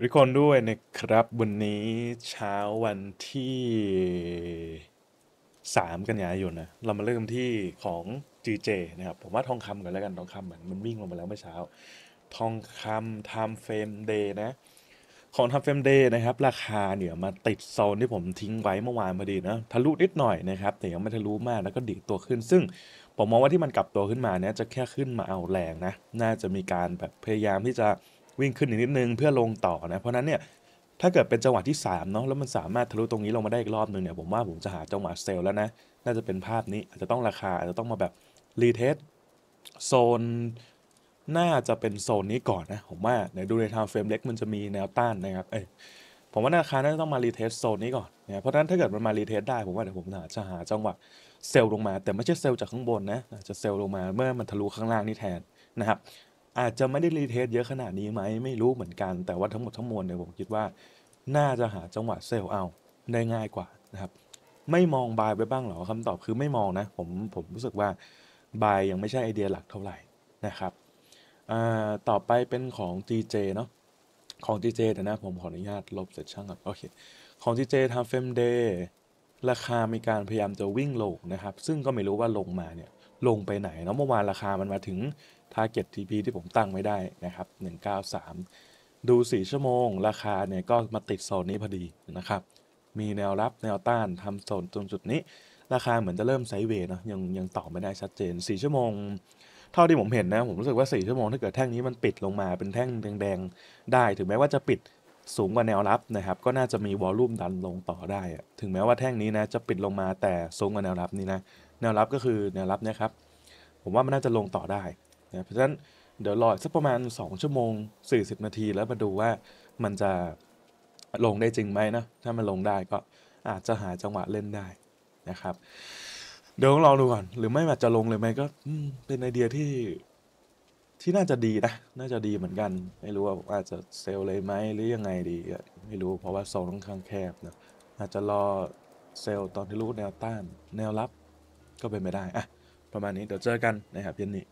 ทุกคนด้วยนะครับวันนี้เช้าวันที่ 3 กันยายนนะ เรามาเริ่มที่ของ GJ นะครับผมว่าทองคำก่อนแล้วกันทองคำเหมือนมันวิ่งลงมาแล้วเมื่อเช้า ทองคำ time frame day นะ ของ time frame day นะครับ ราคาเนี่ยมาติดโซนที่ผมทิ้งไว้เมื่อวานพอดีนะทะลุนิดหน่อยนะครับ แต่ยังไม่ทะลุมากแล้วก็ดีตัวขึ้นซึ่งผมมองว่าที่มันกลับตัวขึ้นมาเนี่ยจะแค่ขึ้นมาเอาแรงนะ น่าจะมีการแบบพยายามที่จะวิ่งขึ้นอีกนิดนึงเพื่อลงต่อนะ เพราะนั้นเนี่ย ถ้าเกิดเป็นจังหวะที่ 3เนาะแล้วมันสามารถทะลุตรงนี้ลงมาได้อีกรอบหนึ่งเนี่ยผมว่าผมจะหาจังหวะเซลล์แล้วนะ น่าจะเป็นภาพนี้อาจจะต้องราคา อาจจะต้องมาแบบรีเทสโซนน่าจะเป็นโซนนี้ก่อนนะ ผมว่าในดูในทางเฟรมเล็กมันจะมีแนวต้านนะครับเอ้ผมว่าราคาน่าจะต้องมารีเทสโซนนี้ก่อนนะเพราะะนั้นถ้าเกิดมันมารีเทสได้ผมว่าเดี๋ยวผมจะหาจังหวะเซลล์ลงมา แต่ไม่ใช่เซลล์จากข้างบนนะจะเซลล์ลงมาเมื่อมันทะลุข้างล่างนี่แทนนะครับอาจจะไม่ได้รีเทสเยอะขนาดนี้ไหม ไม่รู้เหมือนกันแต่ว่าทั้งหมดทั้งมวลเนี่ยผมคิดว่า น่าจะหาจังหวะเซลล์เอาได้ง่ายกว่านะครับไม่มองบายไปบ้างหรอคำตอบคือไม่มองนะ ผมผมรู้สึกว่าบายยังไม่ใช่ไอเดียหลักเท่าไหร่นะครับต่อไปเป็นของ GJ เนาะของ GJ แต่นะผมขออนุญาตลบเสร็จช่างก่อนโอเคของ GJ ทำเฟมเดย์ราคามีการพยายามจะวิ่งลงนะครับ ซึ่งก็ไม่รู้ว่าลงมาเนี่ยลงไปไหนเนาะเมื่อวานราคามันมาถึง Target TP ที่ผมตั้งไม่ได้นะครับ 193 ดู 4 ชั่วโมง ราคาเนี่ยก็มาติดโซนนี้พอดีนะครับ มีแนวรับแนวต้านทำโซนตรงจุดนี้ ราคาเหมือนจะเริ่มไซด์เวย์นะยังยังตอบไม่ได้ ชัดเจน 4 ชั่วโมง เท่าที่ผมเห็นนะ ผมรู้สึกว่า 4 ชั่วโมงถ้าเกิดแท่งนี้มันปิดลงมาเป็นแท่งแดงๆได้ถึงแม้ว่าจะปิดสูงกว่าแนวรับนะครับก็น่าจะมีวอลลุ่มดันลงต่อได้ถึงแม้ว่าแท่งนี้นะจะปิดลงมาแต่สูงกว่าแนวรับนี้นะแนวรับก็คือแนวรับเนี่ยครับ ผมว่ามันน่าจะลงต่อได้นะเพราะฉะนั้นเดี๋ยวรอสักประมาณ2ชั่วโมง40นาทีแล้วมาดูว่ามันจะลงได้จริงไหมนะถ้ามันลงได้ก็อาจจะหาจังหวะเล่นได้นะครับเดี๋ยวลองดูก่อนหรือไม่อาจจะลงเลยไหมก็เป็นไอเดียที่ที่น่าจะดีนะน่าจะดีเหมือนกัน ไม่รู้ว่าอาจจะเซลเลยไหมหรือยังไง ดีไม่รู้เพราะว่าโซนค่อนข้างแคบนะอาจจะรอเซลตอนที่รู้แนวต้าน แนวรับ ก็เป็นไปได้อะประมาณนี้เดี๋ยวเจอกันนะครับเย็นนี้